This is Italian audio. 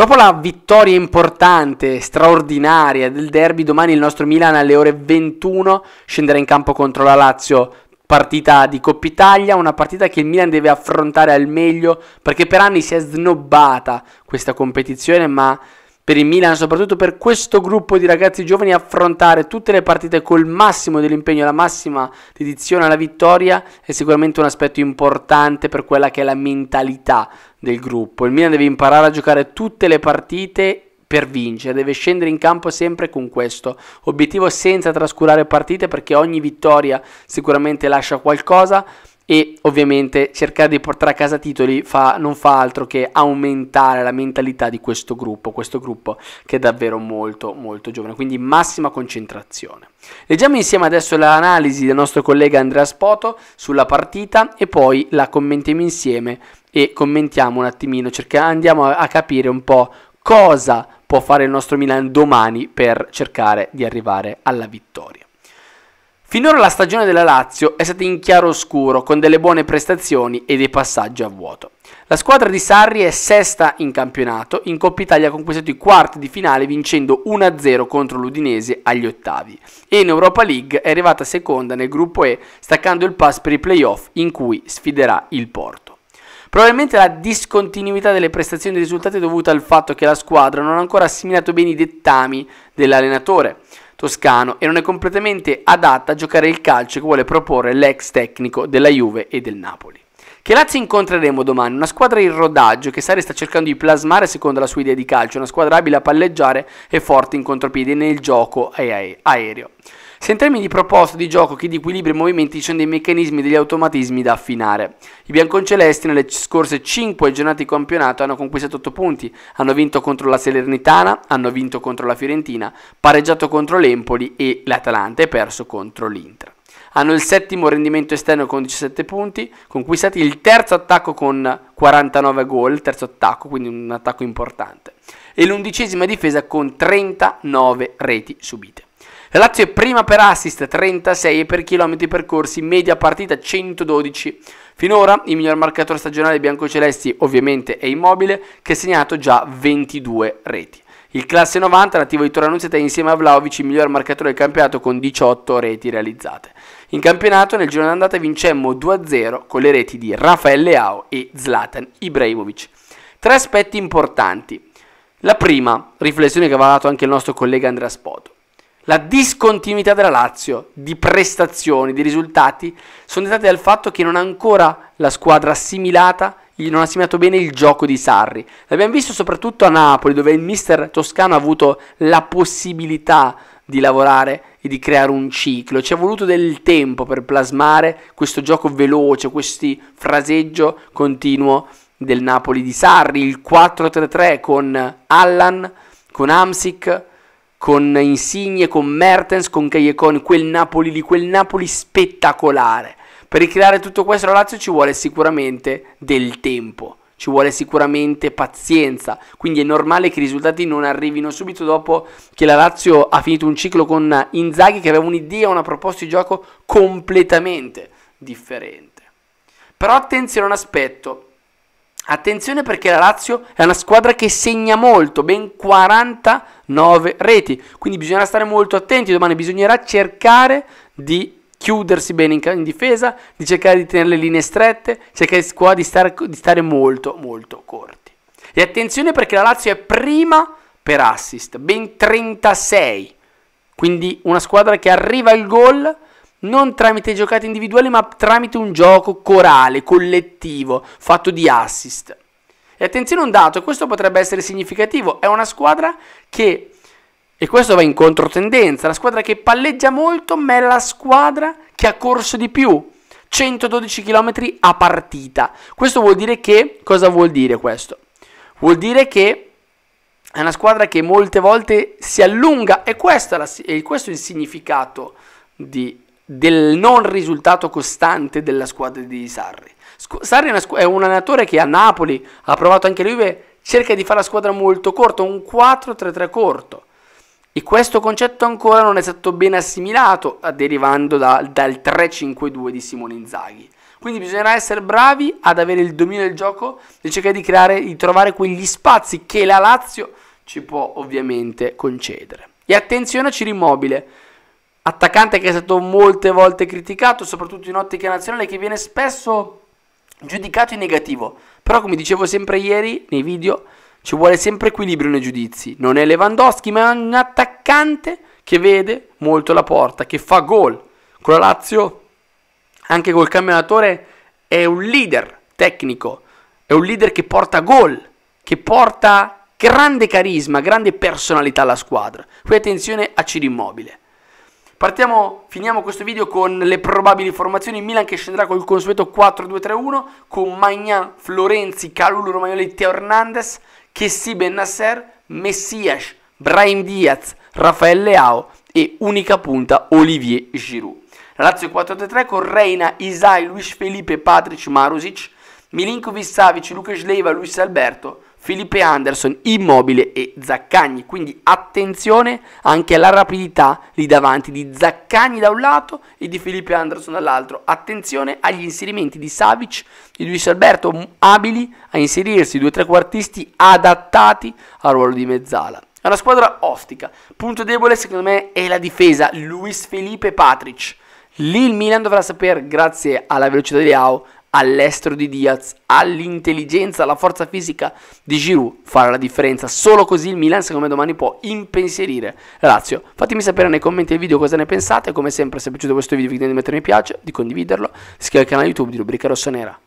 Dopo la vittoria importante, straordinaria del derby, domani il nostro Milan alle ore 21 scenderà in campo contro la Lazio partita di Coppa Italia, una partita che il Milan deve affrontare al meglio perché per anni si è snobbata questa competizione, ma per il Milan, soprattutto per questo gruppo di ragazzi giovani, affrontare tutte le partite col massimo dell'impegno, la massima dedizione alla vittoria è sicuramente un aspetto importante per quella che è la mentalità del gruppo. Il Milan deve imparare a giocare tutte le partite per vincere, deve scendere in campo sempre con questo obiettivo senza trascurare partite perché ogni vittoria sicuramente lascia qualcosa, e ovviamente cercare di portare a casa titoli fa, non fa altro che aumentare la mentalità di questo gruppo, questo gruppo che è davvero molto molto giovane, quindi massima concentrazione. Leggiamo insieme adesso l'analisi del nostro collega Andrea Spoto sulla partita e poi la commentiamo insieme e commentiamo un attimino, cerchiamo, andiamo a, a capire un po' cosa può fare il nostro Milan domani per cercare di arrivare alla vittoria. Finora la stagione della Lazio è stata in chiaro oscuro, con delle buone prestazioni e dei passaggi a vuoto. La squadra di Sarri è sesta in campionato, in Coppa Italia ha conquistato i quarti di finale vincendo 1-0 contro l'Udinese agli ottavi e in Europa League è arrivata seconda nel gruppo E, staccando il pass per i playoff in cui sfiderà il Porto. Probabilmente la discontinuità delle prestazioni dei risultati è dovuta al fatto che la squadra non ha ancora assimilato bene i dettami dell'allenatore toscano e non è completamente adatta a giocare il calcio che vuole proporre l'ex tecnico della Juve e del Napoli. Che Lazio incontreremo domani? Una squadra in rodaggio che Sari sta cercando di plasmare secondo la sua idea di calcio, una squadra abile a palleggiare e forte in contropiede nel gioco aereo. Se in termini di proposta di gioco che di equilibrio e movimenti ci sono dei meccanismi e degli automatismi da affinare. I bianconcelesti nelle scorse 5 giornate di campionato hanno conquistato 8 punti, hanno vinto contro la Salernitana, hanno vinto contro la Fiorentina, pareggiato contro l'Empoli e l'Atalanta e perso contro l'Inter. Hanno il settimo rendimento esterno con 17 punti, conquistati il terzo attacco con 49 gol, terzo attacco, quindi un attacco importante, e l'undicesima difesa con 39 reti subite. La Lazio è prima per assist 36 e per chilometri percorsi, media partita 112. Finora il miglior marcatore stagionale biancocelesti ovviamente è Immobile che ha segnato già 22 reti. Il classe 90, nativo di Toranuzeta, è insieme a Vlaovic il miglior marcatore del campionato con 18 reti realizzate. In campionato nel giorno d'andata vincemmo 2-0 con le reti di Rafael Leao e Zlatan Ibrahimovic. Tre aspetti importanti. La prima, riflessione che aveva dato anche il nostro collega Andrea Spoto. La discontinuità della Lazio di prestazioni, di risultati, sono dettate dal fatto che non ha ancora la squadra assimilata non ha assimilato bene il gioco di Sarri. L'abbiamo visto soprattutto a Napoli, dove il mister toscano ha avuto la possibilità di lavorare e di creare un ciclo. Ci è voluto del tempo per plasmare questo gioco veloce, questo fraseggio continuo del Napoli di Sarri, il 4-3-3 con Allan, con Amsic, con Insigne, con Mertens, con Cagliacone, quel Napoli lì, quel Napoli spettacolare. Per ricreare tutto questo la Lazio ci vuole sicuramente del tempo, ci vuole sicuramente pazienza, quindi è normale che i risultati non arrivino subito dopo che la Lazio ha finito un ciclo con Inzaghi che aveva un'idea, una proposta di gioco completamente differente. Però attenzione a un aspetto, Attenzione perché la Lazio è una squadra che segna molto, ben 49 reti, quindi bisognerà stare molto attenti, domani bisognerà cercare di chiudersi bene in, in, difesa, di cercare di tenere le linee strette, cercare qua di stare, di stare molto molto corti. E attenzione perché la Lazio è prima per assist, ben 36, quindi una squadra che arriva al gol non tramite giocate individuali, ma tramite un gioco corale, collettivo, fatto di assist. E attenzione a un dato, questo potrebbe essere significativo, è una squadra che, e questo va in controtendenza, la squadra che palleggia molto, ma è la squadra che ha corso di più, 112 km a partita. Questo vuol dire che, cosa vuol dire questo? Vuol dire che è una squadra che molte volte si allunga e questo è, il significato di del non risultato costante della squadra di Sarri. Sarri è, un allenatore che a Napoli ha provato anche lui, cerca di fare la squadra molto corta, un 4-3-3 corto. E questo concetto ancora non è stato ben assimilato, derivando da, dal 3-5-2 di Simone Inzaghi. Quindi bisognerà essere bravi ad avere il dominio del gioco e cercare di, creare, di trovare quegli spazi che la Lazio ci può ovviamente concedere. E attenzione a Immobile, attaccante che è stato molte volte criticato, soprattutto in ottica nazionale, che viene spesso giudicato in negativo. Però come dicevo sempre ieri nei video, ci vuole sempre equilibrio nei giudizi. Non è Lewandowski, ma è un attaccante che vede molto la porta, che fa gol. Con la Lazio, anche col campionatore, è un leader tecnico, è un leader che porta gol, che porta grande carisma, grande personalità alla squadra. Qui attenzione a Ciro Immobile. Partiamo, finiamo questo video con le probabili formazioni. Milan che scenderà col consueto 4-2-3-1 con Magnan, Florenzi, Calulu, Romagnoli, Teo Hernandez, Chessi Bennasser, Messias, Brahim Diaz, Rafael Leao e unica punta Olivier Giroud. Lazio 4-3-3 con Reina, Isai, Luis Felipe, Patrick, Marusic, Milinkovic, Savic, Lucas Leiva, Luis Alberto, Felipe Anderson, Immobile e Zaccagni. Quindi attenzione anche alla rapidità lì davanti di Zaccagni da un lato e di Felipe Anderson dall'altro. Attenzione agli inserimenti di Savic e di Luis Alberto, abili a inserirsi, due tre quartisti adattati al ruolo di mezzala. È una squadra ostica. Punto debole secondo me è la difesa. Luis Felipe Patric. Lì il Milan dovrà sapere, grazie alla velocità di Ao, all'estero di Diaz, all'intelligenza, alla forza fisica di Giroud farà la differenza. Solo così il Milan, secondo me, domani può impensierire Lazio. Fatemi sapere nei commenti del video cosa ne pensate. Come sempre, se è piaciuto questo video, vi chiedo di mettere mi piace, di condividerlo. Iscrivetevi al canale YouTube di Rubrica Rossonera.